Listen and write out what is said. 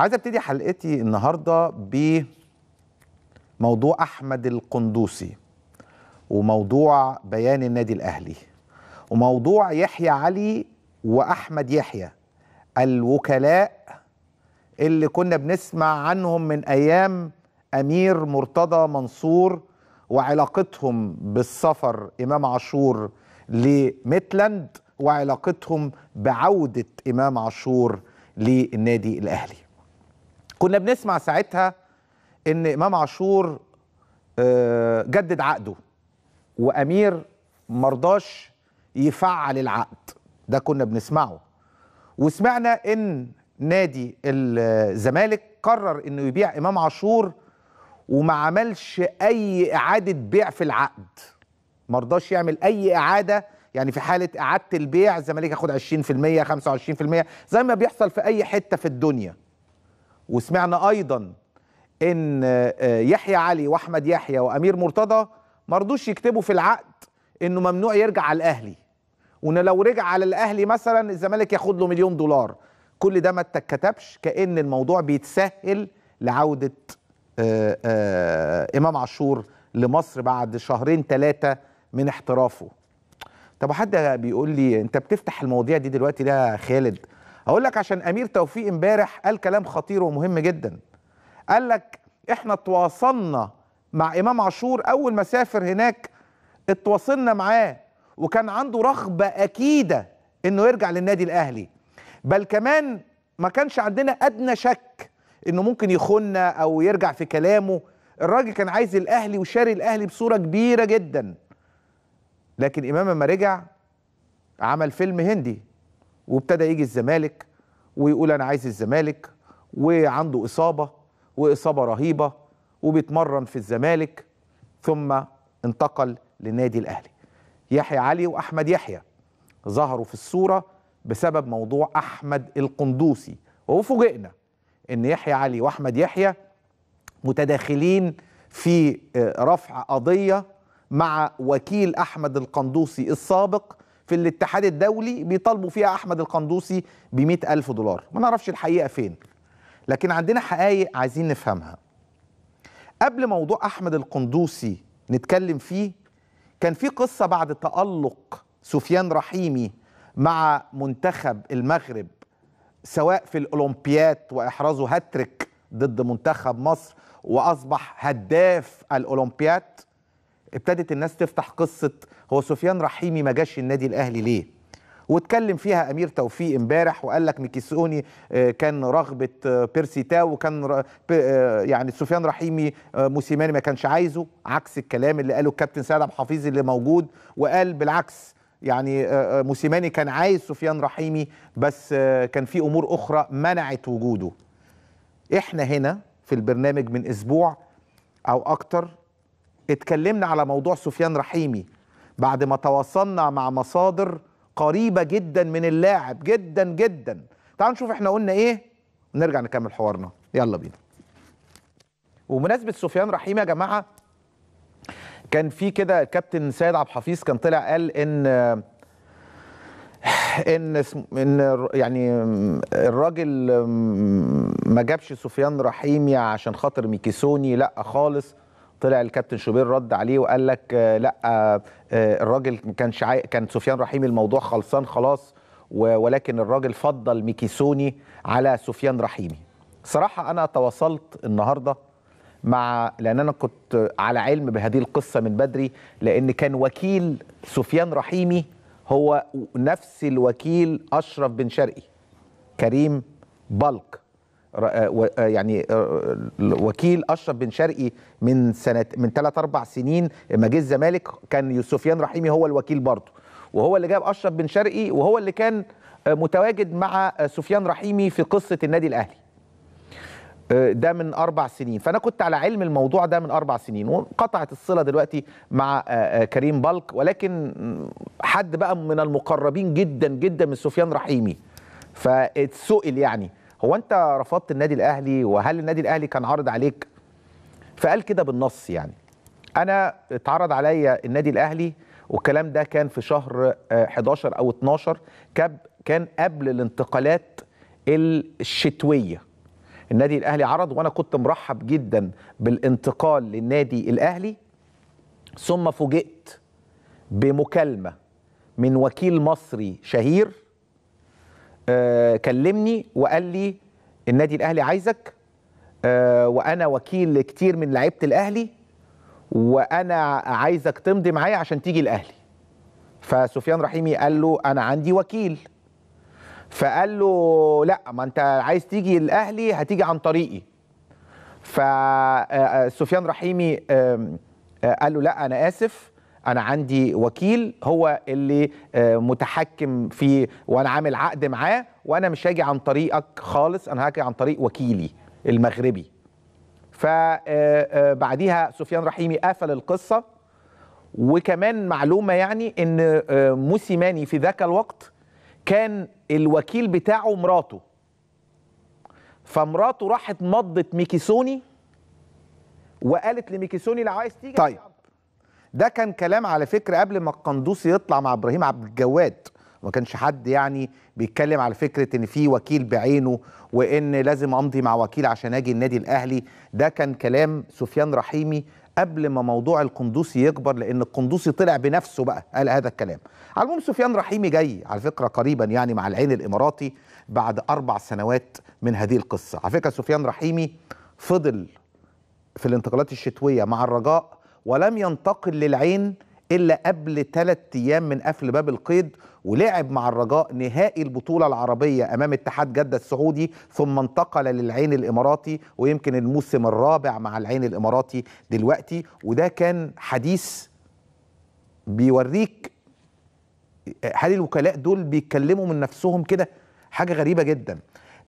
عايز ابتدي حلقتي النهارده بموضوع احمد القندوسي وموضوع بيان النادي الاهلي وموضوع يحيى علي واحمد يحيى الوكلاء اللي كنا بنسمع عنهم من ايام امير مرتضى منصور وعلاقتهم بالسفر امام عاشور لميتلاند وعلاقتهم بعوده امام عاشور للنادي الاهلي كنا بنسمع ساعتها ان امام عاشور آه، جدد عقده وامير مرضاش يفعل العقد ده كنا بنسمعه وسمعنا ان نادي الزمالك قرر انه يبيع امام عاشور وما عملش اي اعاده بيع في العقد مرضاش يعمل اي اعاده يعني في حاله اعاده البيع الزمالك ياخد 20% 25% زي ما بيحصل في اي حته في الدنيا وسمعنا ايضا ان آه، يحيى علي واحمد يحيى وامير مرتضى مرضوش يكتبوا في العقد انه ممنوع يرجع على الاهلي وان لو رجع على الاهلي مثلا الزمالك ياخد له مليون دولار كل ده ما اتكتبش كان الموضوع بيتسهل لعوده آآ آه، آآ آه، امام عاشور لمصر بعد شهرين ثلاثه من احترافه طب حد بيقول لي انت بتفتح المواضيع دي دلوقتي ليه يا خالد هقول لك عشان امير توفيق امبارح قال كلام خطير ومهم جدا قال لك احنا تواصلنا مع امام عاشور اول ما سافر هناك اتواصلنا معاه وكان عنده رغبه اكيده انه يرجع للنادي الاهلي بل كمان ما كانش عندنا ادنى شك انه ممكن يخوننا او يرجع في كلامه الراجل كان عايز الاهلي وشاري الاهلي بصوره كبيره جدا لكن امام ما رجع عمل فيلم هندي وابتدى يجي الزمالك ويقول انا عايز الزمالك وعنده اصابه واصابه رهيبه وبيتمرن في الزمالك ثم انتقل للنادي الاهلي يحيى علي واحمد يحيى ظهروا في الصوره بسبب موضوع احمد القندوسي وفوجئنا ان يحيى علي واحمد يحيى متداخلين في آه، رفع قضيه مع وكيل احمد القندوسي السابق في الاتحاد الدولي بيطالبوا فيها احمد القندوسي ب ألف دولار ما نعرفش الحقيقه فين لكن عندنا حقائق عايزين نفهمها قبل موضوع احمد القندوسي نتكلم فيه كان في قصه بعد تالق سفيان رحيمي مع منتخب المغرب سواء في الاولمبياد واحرازه هاتريك ضد منتخب مصر واصبح هداف الاولمبياد ابتدت الناس تفتح قصه هو سفيان رحيمي ما جاش النادي الاهلي ليه واتكلم فيها امير توفيق امبارح وقال لك ميكيسوني آه، كان رغبه آه، بيرسي تاو وكان آه، يعني سفيان رحيمي موسيماني ما كانش عايزه عكس الكلام اللي قاله الكابتن سيد عبد الحفيظ اللي موجود وقال بالعكس يعني موسيماني كان عايز سفيان رحيمي بس كان في امور اخرى منعت وجوده احنا هنا في البرنامج من اسبوع او اكتر اتكلمنا على موضوع سفيان رحيمي بعد ما تواصلنا مع مصادر قريبة جدا من اللاعب جدا جدا تعالوا نشوف احنا قلنا ايه ونرجع نكمل حوارنا يلا بينا ومناسبة سفيان رحيمي يا جماعة كان في كده الكابتن سيد عبد الحفيظ كان طلع قال ان ان ان يعني الراجل ما جابش سفيان رحيمي عشان خاطر ميكيسوني لا خالص طلع الكابتن شوبير رد عليه وقال لك آه، لا آه، آه، الراجل كانش كان سفيان رحيمي الموضوع خلصان خلاص ولكن الراجل فضل ميكيسوني على سفيان رحيمي صراحة أنا تواصلت النهاردة مع لأن أنا كنت على علم بهذه القصة من بدري لأن كان وكيل سفيان رحيمي هو نفس الوكيل أشرف بن شرقي كريم بلق آه، آه، يعني آه، وكيل اشرف بن شرقي من سنه من ثلاث اربع سنين لما جه الزمالك كان سفيان رحيمي هو الوكيل برضه وهو اللي جاب اشرف بن شرقي وهو اللي كان متواجد مع سفيان رحيمي في قصه النادي الاهلي ده من اربع سنين فانا كنت على علم الموضوع ده من اربع سنين وانقطعت الصله دلوقتي مع كريم بلك ولكن حد بقى من المقربين جدا جدا من سفيان رحيمي فاتسئل يعني هو انت رفضت النادي الاهلي وهل النادي الاهلي كان عارض عليك فقال كده بالنص يعني انا اتعرض عليا النادي الاهلي والكلام ده كان في شهر 11 آه، او 12 كان قبل الانتقالات الشتويه النادي الاهلي عرض وانا كنت مرحب جدا بالانتقال للنادي الاهلي ثم فوجئت بمكالمه من وكيل مصري شهير آه، كلمني وقال لي النادي الاهلي عايزك آه، وانا وكيل كتير من لعيبه الاهلي وانا عايزك تمضي معايا عشان تيجي الاهلي فسفيان رحيمي قال له انا عندي وكيل فقال له لا ما انت عايز تيجي الاهلي هتيجي عن طريقي فسفيان آه، رحيمي قال له لا انا اسف انا عندي وكيل هو اللي آه، متحكم في وانا عامل عقد معاه وانا مش هاجي عن طريقك خالص انا هاجي عن طريق وكيلي المغربي فبعديها آه، آه، سفيان رحيمي قفل القصه وكمان معلومه يعني ان موسيماني في ذاك الوقت كان الوكيل بتاعه مراته فمراته راحت مضت ميكيسوني وقالت لميكيسوني لو عايز تيجي طيب ده كان كلام على فكره قبل ما القندوسي يطلع مع ابراهيم عبد الجواد ما كانش حد يعني بيتكلم على فكره ان في وكيل بعينه وان لازم امضي مع وكيل عشان اجي النادي الاهلي ده كان كلام سفيان رحيمي قبل ما موضوع القندوسي يكبر لان القندوسي طلع بنفسه بقى قال هذا الكلام على المهم سفيان رحيمي جاي على فكره قريبا يعني مع العين الاماراتي بعد اربع سنوات من هذه القصه على فكره سفيان رحيمي فضل في الانتقالات الشتويه مع الرجاء ولم ينتقل للعين إلا قبل ثلاث أيام من قفل باب القيد ولعب مع الرجاء نهائي البطولة العربية أمام اتحاد جدة السعودي ثم انتقل للعين الإماراتي ويمكن الموسم الرابع مع العين الإماراتي دلوقتي وده كان حديث بيوريك هل الوكلاء دول بيتكلموا من نفسهم كده حاجة غريبة جدا